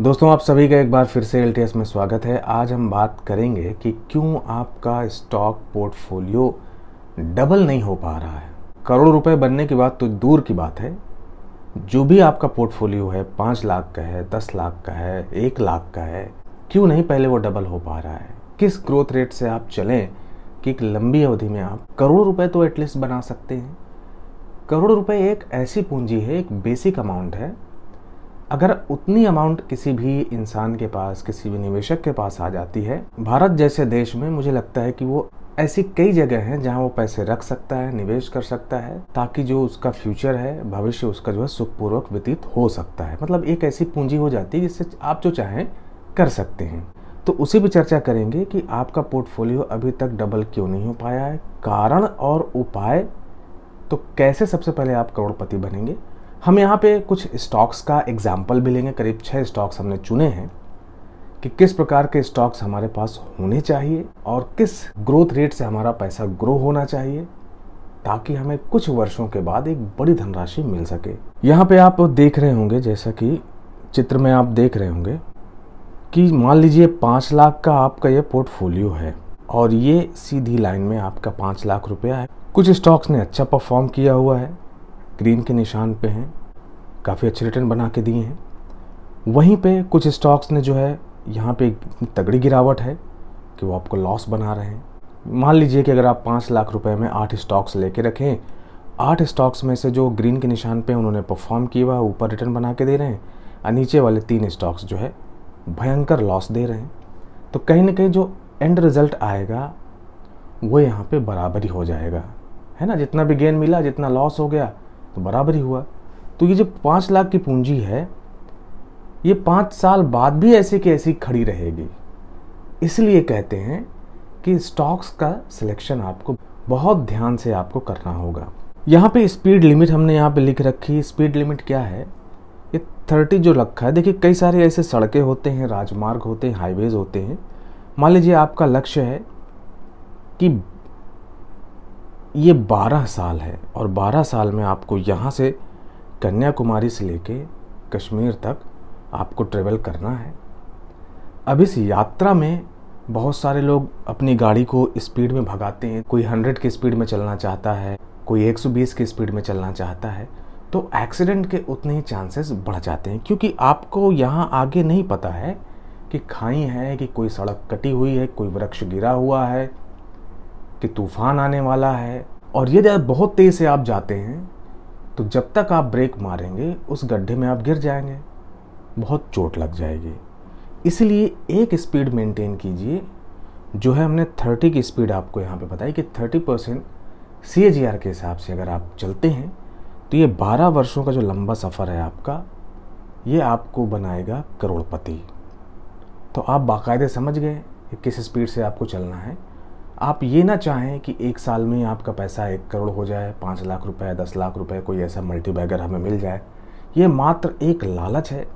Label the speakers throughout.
Speaker 1: दोस्तों आप सभी का एक बार फिर से एल में स्वागत है आज हम बात करेंगे कि क्यों आपका स्टॉक पोर्टफोलियो डबल नहीं हो पा रहा है करोड़ रुपए बनने की बात तो दूर की बात है जो भी आपका पोर्टफोलियो है पाँच लाख का है दस लाख का है एक लाख का है क्यों नहीं पहले वो डबल हो पा रहा है किस ग्रोथ रेट से आप चलें कि एक लंबी अवधि में आप करोड़ रुपए तो एटलीस्ट बना सकते हैं करोड़ रुपए एक ऐसी पूंजी है एक बेसिक अमाउंट है अगर उतनी अमाउंट किसी भी इंसान के पास किसी भी निवेशक के पास आ जाती है भारत जैसे देश में मुझे लगता है कि वो ऐसी कई जगह हैं जहां वो पैसे रख सकता है निवेश कर सकता है ताकि जो उसका फ्यूचर है भविष्य उसका जो है सुखपूर्वक व्यतीत हो सकता है मतलब एक ऐसी पूंजी हो जाती है जिससे आप जो चाहें कर सकते हैं तो उसी पर चर्चा करेंगे कि आपका पोर्टफोलियो अभी तक डबल क्यों नहीं हो पाया है कारण और उपाय तो कैसे सबसे पहले आप करोड़पति बनेंगे हम यहाँ पे कुछ स्टॉक्स का एग्जाम्पल भी लेंगे करीब छः स्टॉक्स हमने चुने हैं कि किस प्रकार के स्टॉक्स हमारे पास होने चाहिए और किस ग्रोथ रेट से हमारा पैसा ग्रो होना चाहिए ताकि हमें कुछ वर्षों के बाद एक बड़ी धनराशि मिल सके यहाँ पे आप देख रहे होंगे जैसा कि चित्र में आप देख रहे होंगे कि मान लीजिए पाँच लाख का आपका ये पोर्टफोलियो है और ये सीधी लाइन में आपका पाँच लाख रुपया है कुछ स्टॉक्स ने अच्छा परफॉर्म किया हुआ है ग्रीन के निशान पे हैं काफ़ी अच्छे रिटर्न बना के दिए हैं वहीं पे कुछ स्टॉक्स ने जो है यहाँ पे तगड़ी गिरावट है कि वो आपको लॉस बना रहे हैं मान लीजिए कि अगर आप पाँच लाख रुपए में आठ स्टॉक्स लेके रखें आठ स्टॉक्स में से जो ग्रीन के निशान पे उन्होंने परफॉर्म किया हुआ ऊपर रिटर्न बना के दे रहे हैं और नीचे वाले तीन स्टॉक्स जो है भयंकर लॉस दे रहे हैं तो कहीं ना कहीं जो एंड रिजल्ट आएगा वो यहाँ पे बराबरी हो जाएगा है ना जितना भी गेन मिला जितना लॉस हो गया तो बराबर ही हुआ तो ये जो पाँच लाख की पूंजी है ये पाँच साल बाद भी ऐसे की ऐसी खड़ी रहेगी इसलिए कहते हैं कि स्टॉक्स का सिलेक्शन आपको बहुत ध्यान से आपको करना होगा यहाँ पे स्पीड लिमिट हमने यहाँ पे लिख रखी स्पीड लिमिट क्या है ये थर्टी जो रखा है देखिए कई सारे ऐसे सड़कें होते हैं राजमार्ग होते हैं हाईवेज़ होते हैं मान लीजिए आपका लक्ष्य है कि ये बारह साल है और बारह साल में आपको यहाँ से कन्याकुमारी से लेके कश्मीर तक आपको ट्रेवल करना है अब इस यात्रा में बहुत सारे लोग अपनी गाड़ी को स्पीड में भगाते हैं कोई हंड्रेड की स्पीड में चलना चाहता है कोई एक सौ बीस की स्पीड में चलना चाहता है तो एक्सीडेंट के उतने ही चांसेस बढ़ जाते हैं क्योंकि आपको यहाँ आगे नहीं पता है कि खाई है कि कोई सड़क कटी हुई है कोई वृक्ष गिरा हुआ है कि तूफान आने वाला है और यदि बहुत तेज़ से आप जाते हैं तो जब तक आप ब्रेक मारेंगे उस गड्ढे में आप गिर जाएंगे बहुत चोट लग जाएगी इसलिए एक स्पीड मेंटेन कीजिए जो है हमने 30 की स्पीड आपको यहाँ पे बताई कि 30 परसेंट सी के हिसाब से अगर आप चलते हैं तो ये 12 वर्षों का जो लंबा सफ़र है आपका ये आपको बनाएगा करोड़पति तो आप बाकायदे समझ गए कि किस स्पीड से आपको चलना है आप ये ना चाहें कि एक साल में आपका पैसा एक करोड़ हो जाए पाँच लाख रुपए दस लाख रुपए कोई ऐसा मल्टी बैगर हमें मिल जाए ये मात्र एक लालच है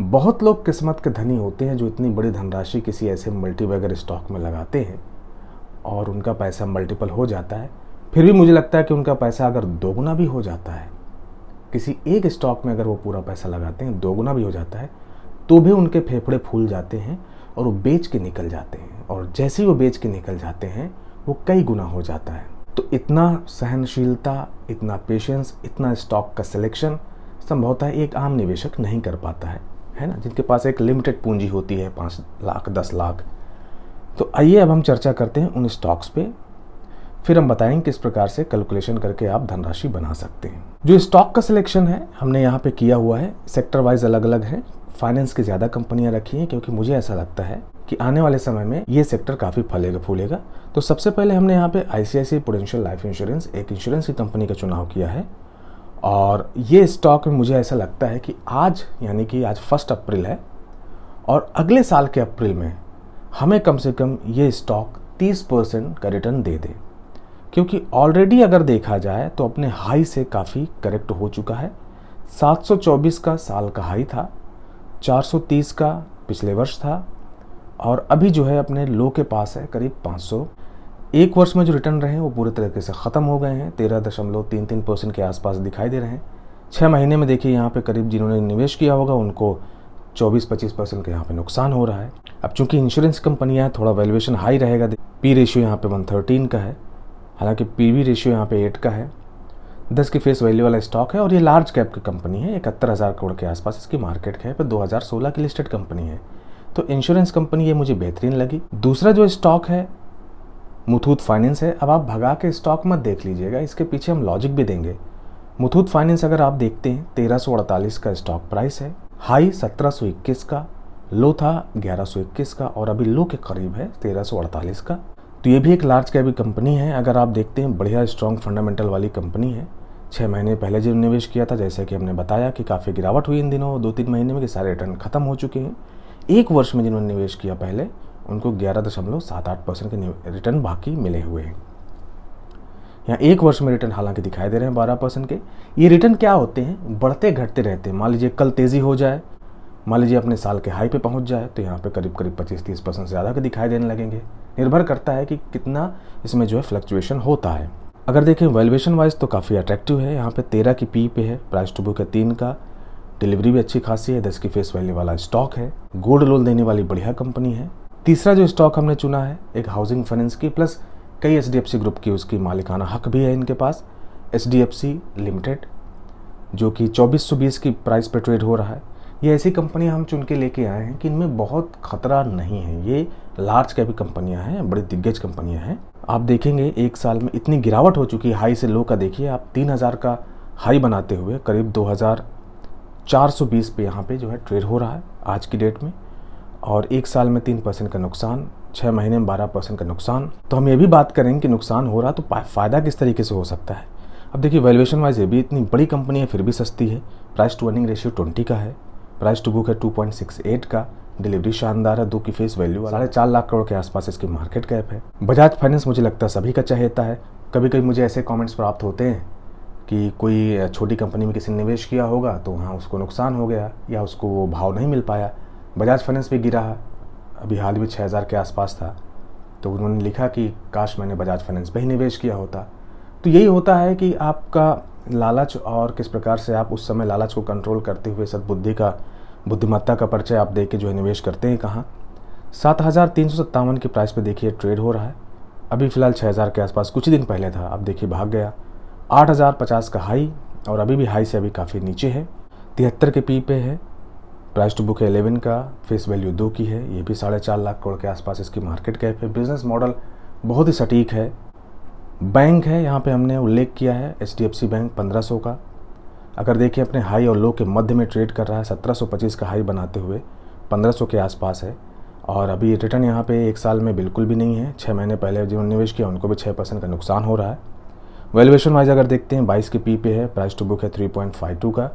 Speaker 1: बहुत लोग किस्मत के धनी होते हैं जो इतनी बड़ी धनराशि किसी ऐसे मल्टी बैगर स्टॉक में लगाते हैं और उनका पैसा मल्टीपल हो जाता है फिर भी मुझे लगता है कि उनका पैसा अगर दोगुना भी हो जाता है किसी एक स्टॉक में अगर वो पूरा पैसा लगाते हैं दोगुना भी हो जाता है तो भी उनके फेफड़े फूल जाते हैं और वो बेच के निकल जाते हैं और जैसे ही वो बेच के निकल जाते हैं वो कई गुना हो जाता है तो इतना सहनशीलता इतना पेशेंस इतना स्टॉक का सिलेक्शन संभवतः एक आम निवेशक नहीं कर पाता है है ना जिनके पास एक लिमिटेड पूंजी होती है पाँच लाख दस लाख तो आइए अब हम चर्चा करते हैं उन स्टॉक्स पे फिर हम बताएंगे किस प्रकार से कैलकुलेशन करके आप धनराशि बना सकते हैं जो स्टॉक का सिलेक्शन है हमने यहाँ पे किया हुआ है सेक्टर वाइज अलग अलग है फाइनेंस की ज़्यादा कंपनियाँ रखी हैं क्योंकि मुझे ऐसा लगता है कि आने वाले समय में ये सेक्टर काफ़ी फलेगा फूलेगा तो सबसे पहले हमने यहाँ पे सी प्रोडेंशियल लाइफ इंश्योरेंस एक इंश्योरेंस की कंपनी का चुनाव किया है और ये स्टॉक में मुझे ऐसा लगता है कि आज यानी कि आज फर्स्ट अप्रैल है और अगले साल के अप्रैल में हमें कम से कम ये स्टॉक 30 परसेंट का रिटर्न दे दे क्योंकि ऑलरेडी अगर देखा जाए तो अपने हाई से काफ़ी करेक्ट हो चुका है 724 का साल का हाई था 430 का पिछले वर्ष था और अभी जो है अपने लो के पास है करीब 500 एक वर्ष में जो रिटर्न रहे हैं वो पूरे तरीके से ख़त्म हो गए हैं तेरह दशमलव तीन तीन परसेंट के आसपास दिखाई दे रहे हैं छः महीने में देखिए यहाँ पे करीब जिन्होंने निवेश किया होगा उनको 24-25 परसेंट का यहाँ पे नुकसान हो रहा है अब चूंकि इंश्योरेंस कंपनियाँ हैं थोड़ा वैल्यूएशन हाई रहेगा पी रेशियो यहाँ पे वन का है हालांकि पी वी रेशियो यहाँ पे एट का है दस की फेस वैल्यू वाला स्टॉक है और ये लार्ज कैप की कंपनी है इकहत्तर हज़ार करोड़ के आसपास इसकी मार्केट है पर 2016 की लिस्टेड कंपनी है तो इंश्योरेंस कंपनी ये मुझे बेहतरीन लगी दूसरा जो स्टॉक है मुथूत फाइनेंस है अब आप भगा के स्टॉक मत देख लीजिएगा इसके पीछे हम लॉजिक भी देंगे मुथूत फाइनेंस अगर आप देखते हैं तेरह का स्टॉक प्राइस है हाई सत्रह का लो था ग्यारह का और अभी लो के करीब है तेरह का तो ये भी एक लार्ज कैप कंपनी है अगर आप देखते हैं बढ़िया स्ट्रॉन्ग फंडामेंटल वाली कंपनी है छः महीने पहले जब निवेश किया था जैसे कि हमने बताया कि काफ़ी गिरावट हुई इन दिनों दो तीन महीने में कि सारे रिटर्न खत्म हो चुके हैं एक वर्ष में जिन्होंने निवेश किया पहले उनको ग्यारह दशमलव सात आठ परसेंट के रिटर्न बाकी मिले हुए हैं यहाँ एक वर्ष में रिटर्न हालांकि दिखाई दे रहे हैं बारह परसेंट के ये रिटर्न क्या होते हैं बढ़ते घटते रहते हैं मान लीजिए कल तेज़ी हो जाए मान लीजिए अपने साल के हाई पे पहुंच जाए तो यहाँ पे करीब करीब 25-30 परसेंट से ज़्यादा के दिखाई देने लगेंगे निर्भर करता है कि कितना इसमें जो है फ्लक्चुएशन होता है अगर देखें वैल्यूएशन वाइज तो काफ़ी अट्रैक्टिव है यहाँ पे तेरह की पी पे है प्राइस टू बुक है तीन का डिलीवरी भी अच्छी खासी है दस की फेस वैल्यू वाला स्टॉक है गोल्ड लोन देने वाली बढ़िया कंपनी है तीसरा जो स्टॉक हमने चुना है एक हाउसिंग फाइनेंस की प्लस कई एच ग्रुप की उसकी मालिकाना हक भी है इनके पास एच लिमिटेड जो कि बीस की प्राइस पर ट्रेड हो रहा है ये ऐसी कंपनियाँ हम चुन के लेके आए हैं कि इनमें बहुत खतरा नहीं है ये लार्ज कैप कंपनियाँ हैं बड़ी दिग्गज कंपनियाँ हैं आप देखेंगे एक साल में इतनी गिरावट हो चुकी है हाई से लो का देखिए आप 3000 का हाई बनाते हुए करीब हज़ार 420 पे यहाँ पे जो है ट्रेड हो रहा है आज की डेट में और एक साल में तीन परसेंट का नुकसान छः महीने में बारह परसेंट का नुकसान तो हम ये भी बात करेंगे कि नुकसान हो रहा तो फ़ायदा किस तरीके से हो सकता है अब देखिए वैल्यूएशन वाइज ये भी इतनी बड़ी कंपनी है फिर भी सस्ती है price to earning ratio twenty का है प्राइस टू बुक है टू का डिलीवरी शानदार है दो की फेस वैल्यू साढ़े चार लाख करोड़ के आसपास इसकी मार्केट कैप है बजाज फाइनेंस मुझे लगता है सभी का चाहता है कभी कभी मुझे ऐसे कमेंट्स प्राप्त होते हैं कि कोई छोटी कंपनी में किसी ने निवेश किया होगा तो वहाँ उसको नुकसान हो गया या उसको वो भाव नहीं मिल पाया बजाज फाइनेंस भी गिरा अभी हाल में छः हज़ार के आसपास था तो उन्होंने लिखा कि काश मैंने बजाज फाइनेंस में ही निवेश किया होता तो यही होता है कि आपका लालच और किस प्रकार से आप उस समय लालच को कंट्रोल करते हुए सदबुद्धि का बुद्धिमत्ता का परिचय आप देख के जो है निवेश करते हैं कहाँ सात हज़ार तीन सौ सत्तावन के प्राइस पे देखिए ट्रेड हो रहा है अभी फ़िलहाल छः हज़ार के आसपास कुछ दिन पहले था अब देखिए भाग गया 8050 का हाई और अभी भी हाई से अभी काफ़ी नीचे है तिहत्तर के पी पे है प्राइस टू बुक है एलेवन का फेस वैल्यू दो की है ये भी साढ़े चार लाख करोड़ के आसपास इसकी मार्केट कैप है बिजनेस मॉडल बहुत ही सटीक है बैंक है यहाँ पे हमने उल्लेख किया है एच बैंक सौ का अगर देखिए अपने हाई और लो के मध्य में ट्रेड कर रहा है पच्चीस का हाई बनाते हुए सौ के आसपास है और अभी रिटर्न यहाँ पे एक साल में बिल्कुल भी नहीं है छः महीने पहले जिन्होंने निवेश किया उनको भी छः परसेंट का नुकसान हो रहा है वैल्यूएशन वाइज अगर देखते हैं बाईस के पी पे है प्राइस टू बुक है थ्री पॉइंट फाइव टू का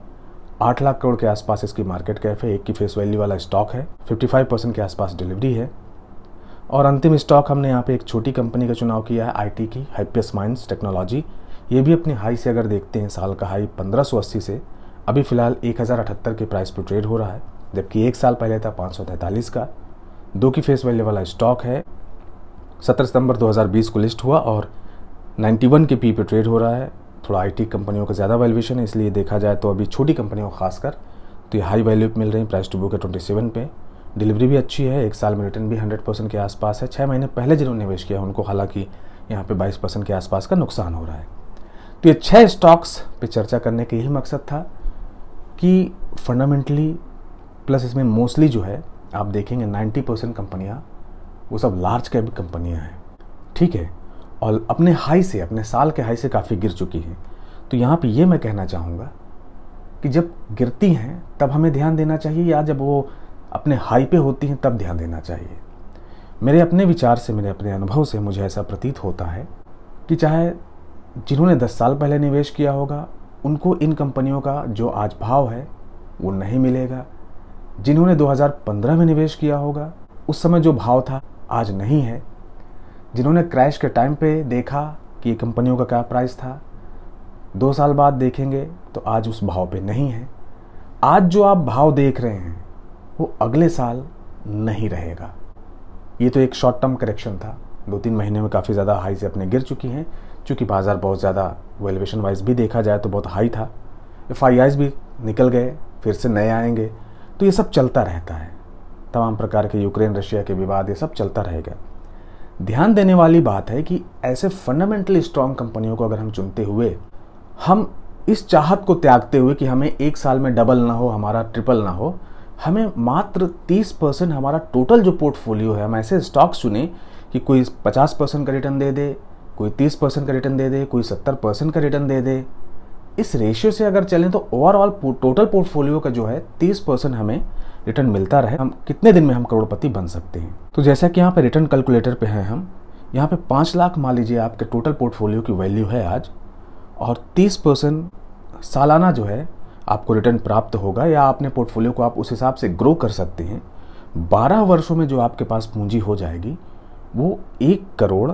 Speaker 1: आठ लाख करोड़ के आसपास इसकी मार्केट कैप है एक की फेस वैल्यू वाला स्टॉक है फिफ्टी फाइव परसेंट के आसपास डिलीवरी है और अंतिम स्टॉक हमने यहाँ पे एक छोटी कंपनी का चुनाव किया है आई की हैप्पियस माइंस टेक्नोलॉजी ये भी अपनी हाई से अगर देखते हैं साल का हाई पंद्रह से अभी फ़िलहाल एक के प्राइस पर ट्रेड हो रहा है जबकि एक साल पहले था पाँच का दो की फेस वैल्यू वाला स्टॉक है सत्रह सितंबर 2020 को लिस्ट हुआ और 91 के पी पे ट्रेड हो रहा है थोड़ा आईटी कंपनियों का ज़्यादा वैल्यूएशन है इसलिए देखा जाए तो अभी छोटी कंपनियों को खासकर तो ये हाई वैल्यू मिल रही है प्राइस टू बुक है ट्वेंटी सेवन पे डिलीवरी भी अच्छी है एक साल में रिटर्न भी हंड्रेड परसेंट के आसपास है छः महीने पहले जिन्होंने निवेश किया उनको हालांकि यहाँ पे बाईस परसेंट के आसपास का नुकसान हो रहा है तो ये छः स्टॉक्स पे चर्चा करने का यही मकसद था कि फंडामेंटली प्लस इसमें मोस्टली जो है आप देखेंगे नाइन्टी परसेंट कंपनियाँ वो सब लार्ज कैप कंपनियाँ हैं ठीक है और अपने हाई से अपने साल के हाई से काफ़ी गिर चुकी हैं तो यहाँ पे ये मैं कहना चाहूँगा कि जब गिरती हैं तब हमें ध्यान देना चाहिए या जब वो अपने हाई पे होती हैं तब ध्यान देना चाहिए मेरे अपने विचार से मेरे अपने अनुभव से मुझे ऐसा प्रतीत होता है कि चाहे जिन्होंने दस साल पहले निवेश किया होगा उनको इन कंपनियों का जो आज भाव है वो नहीं मिलेगा जिन्होंने 2015 में निवेश किया होगा उस समय जो भाव था आज नहीं है जिन्होंने क्रैश के टाइम पे देखा कि ये कंपनियों का क्या प्राइस था दो साल बाद देखेंगे तो आज उस भाव पे नहीं है आज जो आप भाव देख रहे हैं वो अगले साल नहीं रहेगा ये तो एक शॉर्ट टर्म करेक्शन था दो तीन महीने में काफ़ी ज़्यादा हाई से अपने गिर चुकी हैं चूँकि बाज़ार बहुत ज़्यादा वैल्यूएशन वाइज भी देखा जाए तो बहुत हाई था एफ भी निकल गए फिर से नए आएंगे तो ये सब चलता रहता है तमाम प्रकार के यूक्रेन रशिया के विवाद ये सब चलता रहेगा ध्यान देने वाली बात है कि ऐसे फंडामेंटली स्ट्रॉन्ग कंपनियों को अगर हम चुनते हुए हम इस चाहत को त्यागते हुए कि हमें एक साल में डबल ना हो हमारा ट्रिपल ना हो हमें मात्र 30 परसेंट हमारा टोटल जो पोर्टफोलियो है हम ऐसे स्टॉक्स चुने कि कोई 50 परसेंट का रिटर्न दे दे कोई 30 परसेंट का रिटर्न दे दे कोई 70 परसेंट का रिटर्न दे दे इस रेशियो से अगर चलें तो ओवरऑल टोटल पोर्टफोलियो का जो है तीस परसेंट हमें रिटर्न मिलता रहे हम कितने दिन में हम करोड़पति बन सकते हैं तो जैसा कि यहाँ पे रिटर्न कैलकुलेटर पे हैं हम यहाँ पे पाँच लाख मान लीजिए आपके टोटल पोर्टफोलियो की वैल्यू है आज और तीस परसेंट सालाना जो है आपको रिटर्न प्राप्त होगा या अपने पोर्टफोलियो को आप उस हिसाब से ग्रो कर सकते हैं बारह वर्षों में जो आपके पास पूंजी हो जाएगी वो एक करोड़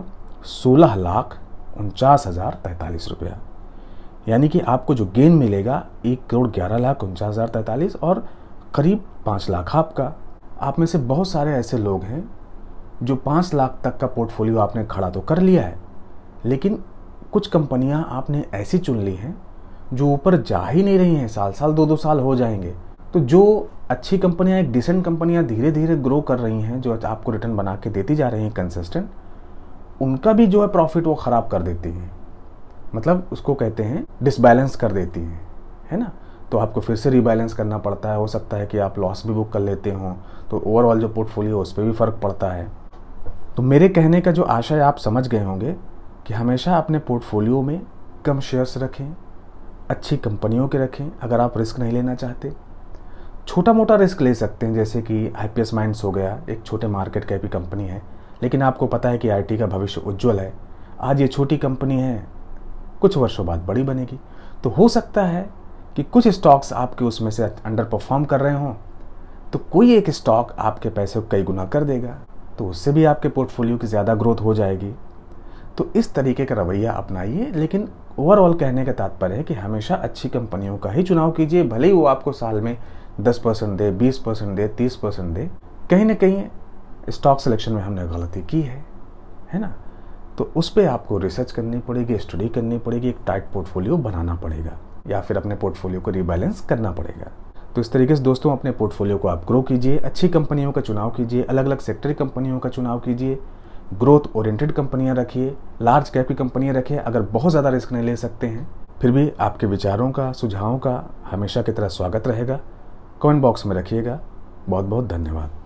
Speaker 1: सोलह लाख उनचास हज़ार तैंतालीस रुपया यानी कि आपको जो गेन मिलेगा एक करोड़ ग्यारह लाख उनचास हज़ार तैंतालीस और करीब पाँच लाख आपका आप में से बहुत सारे ऐसे लोग हैं जो पाँच लाख तक का पोर्टफोलियो आपने खड़ा तो कर लिया है लेकिन कुछ कंपनियां आपने ऐसी चुन ली हैं जो ऊपर जा ही नहीं रही हैं साल साल दो दो साल हो जाएंगे तो जो अच्छी कंपनियां एक डिसेंट कंपनियां धीरे धीरे ग्रो कर रही हैं जो आपको रिटर्न बना के देती जा रही हैं कंसिस्टेंट उनका भी जो है प्रॉफिट वो ख़राब कर देती हैं मतलब उसको कहते हैं डिसबैलेंस कर देती हैं है ना तो आपको फिर से रिबैलेंस करना पड़ता है हो सकता है कि आप लॉस भी बुक कर लेते हो तो ओवरऑल जो पोर्टफोलियो उस पर भी फ़र्क पड़ता है तो मेरे कहने का जो आशय आप समझ गए होंगे कि हमेशा अपने पोर्टफोलियो में कम शेयर्स रखें अच्छी कंपनियों के रखें अगर आप रिस्क नहीं लेना चाहते छोटा मोटा रिस्क ले सकते हैं जैसे कि आई पी माइंड्स हो गया एक छोटे मार्केट कैपी कंपनी है लेकिन आपको पता है कि आई टी का भविष्य उज्जवल है आज ये छोटी कंपनी है कुछ वर्षों बाद बड़ी बनेगी तो हो सकता है कि कुछ स्टॉक्स आपके उसमें से अंडर परफॉर्म कर रहे हों तो कोई एक स्टॉक आपके पैसे को कई गुना कर देगा तो उससे भी आपके पोर्टफोलियो की ज़्यादा ग्रोथ हो जाएगी तो इस तरीके का रवैया अपनाइए लेकिन ओवरऑल कहने का तात्पर्य है कि हमेशा अच्छी कंपनियों का ही चुनाव कीजिए भले ही वो आपको साल में दस परसेंट दे बीस परसेंट दे तीस परसेंट दे कहीं ना कहीं स्टॉक सिलेक्शन में हमने गलती की है है ना तो उस पर आपको रिसर्च करनी पड़ेगी स्टडी करनी पड़ेगी एक टाइट पोर्टफोलियो बनाना पड़ेगा या फिर अपने पोर्टफोलियो को रिबैलेंस करना पड़ेगा तो इस तरीके से दोस्तों अपने पोर्टफोलियो को आप ग्रो कीजिए अच्छी कंपनियों का चुनाव कीजिए अलग अलग सेक्टर कंपनियों का चुनाव कीजिए ग्रोथ ओरिएंटेड कंपनियां रखिए लार्ज कैप की कंपनियां रखिए अगर बहुत ज़्यादा रिस्क नहीं ले सकते हैं फिर भी आपके विचारों का सुझावों का हमेशा की तरह स्वागत रहेगा कमेंट बॉक्स में रखिएगा बहुत बहुत धन्यवाद